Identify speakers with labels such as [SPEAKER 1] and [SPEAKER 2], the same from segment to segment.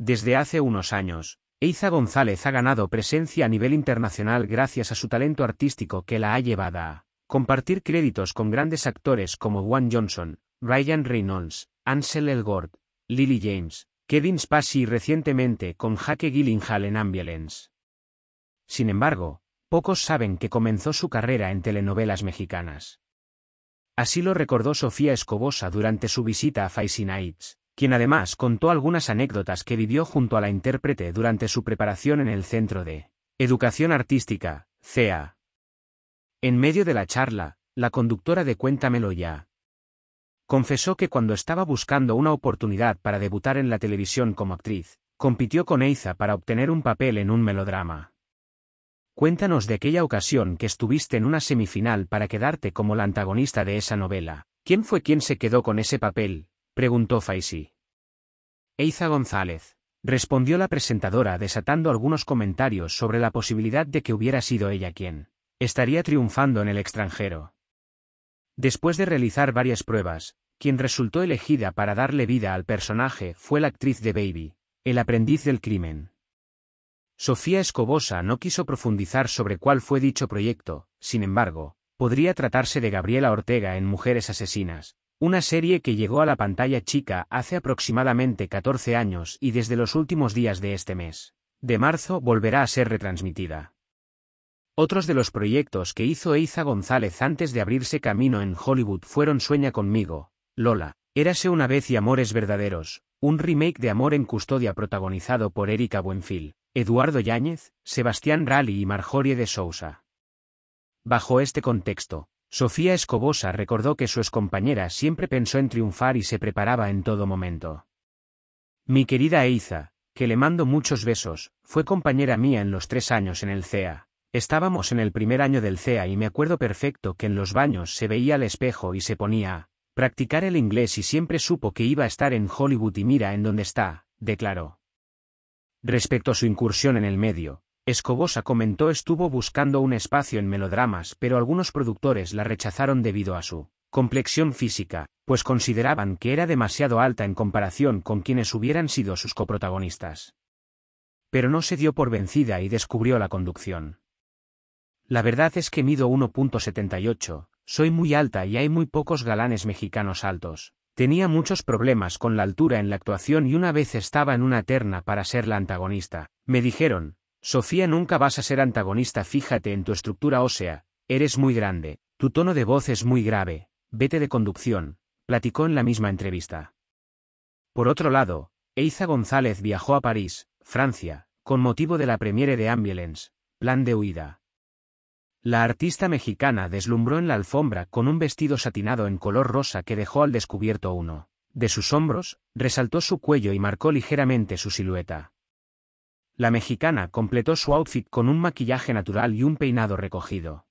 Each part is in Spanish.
[SPEAKER 1] Desde hace unos años, Eiza González ha ganado presencia a nivel internacional gracias a su talento artístico que la ha llevado a compartir créditos con grandes actores como Juan Johnson, Ryan Reynolds, Ansel Elgort, Lily James, Kevin Spacey y recientemente con Jake Gyllenhaal en Ambulance. Sin embargo, pocos saben que comenzó su carrera en telenovelas mexicanas. Así lo recordó Sofía Escobosa durante su visita a Faisy Nights, quien además contó algunas anécdotas que vivió junto a la intérprete durante su preparación en el Centro de Educación Artística, CEA. En medio de la charla, la conductora de Cuéntamelo ya. Confesó que cuando estaba buscando una oportunidad para debutar en la televisión como actriz, compitió con Eiza para obtener un papel en un melodrama. Cuéntanos de aquella ocasión que estuviste en una semifinal para quedarte como la antagonista de esa novela. ¿Quién fue quien se quedó con ese papel? preguntó Faisy. Eiza González, respondió la presentadora desatando algunos comentarios sobre la posibilidad de que hubiera sido ella quien estaría triunfando en el extranjero. Después de realizar varias pruebas, quien resultó elegida para darle vida al personaje fue la actriz de Baby, el aprendiz del crimen. Sofía Escobosa no quiso profundizar sobre cuál fue dicho proyecto, sin embargo, podría tratarse de Gabriela Ortega en Mujeres Asesinas, una serie que llegó a la pantalla chica hace aproximadamente 14 años y desde los últimos días de este mes, de marzo, volverá a ser retransmitida. Otros de los proyectos que hizo Eiza González antes de abrirse camino en Hollywood fueron Sueña conmigo, Lola, Érase una vez y Amores Verdaderos, un remake de Amor en Custodia protagonizado por Erika Buenfil, Eduardo Yáñez, Sebastián Rally y Marjorie de Sousa. Bajo este contexto, Sofía Escobosa recordó que su excompañera siempre pensó en triunfar y se preparaba en todo momento. Mi querida Eiza, que le mando muchos besos, fue compañera mía en los tres años en el CEA. Estábamos en el primer año del CEA y me acuerdo perfecto que en los baños se veía al espejo y se ponía a practicar el inglés y siempre supo que iba a estar en Hollywood y mira en donde está, declaró. Respecto a su incursión en el medio, Escobosa comentó estuvo buscando un espacio en melodramas pero algunos productores la rechazaron debido a su complexión física, pues consideraban que era demasiado alta en comparación con quienes hubieran sido sus coprotagonistas. Pero no se dio por vencida y descubrió la conducción. La verdad es que mido 1.78, soy muy alta y hay muy pocos galanes mexicanos altos. Tenía muchos problemas con la altura en la actuación y una vez estaba en una terna para ser la antagonista. Me dijeron, Sofía nunca vas a ser antagonista, fíjate en tu estructura ósea, eres muy grande, tu tono de voz es muy grave, vete de conducción, platicó en la misma entrevista. Por otro lado, Eiza González viajó a París, Francia, con motivo de la premiere de Ambulance, Plan de Huida. La artista mexicana deslumbró en la alfombra con un vestido satinado en color rosa que dejó al descubierto uno de sus hombros, resaltó su cuello y marcó ligeramente su silueta. La mexicana completó su outfit con un maquillaje natural y un peinado recogido.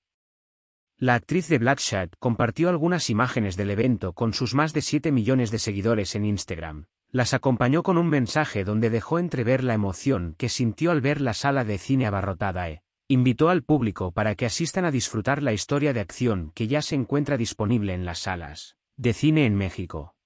[SPEAKER 1] La actriz de Blackshad compartió algunas imágenes del evento con sus más de 7 millones de seguidores en Instagram. Las acompañó con un mensaje donde dejó entrever la emoción que sintió al ver la sala de cine abarrotada e invitó al público para que asistan a disfrutar la historia de acción que ya se encuentra disponible en las salas de cine en México.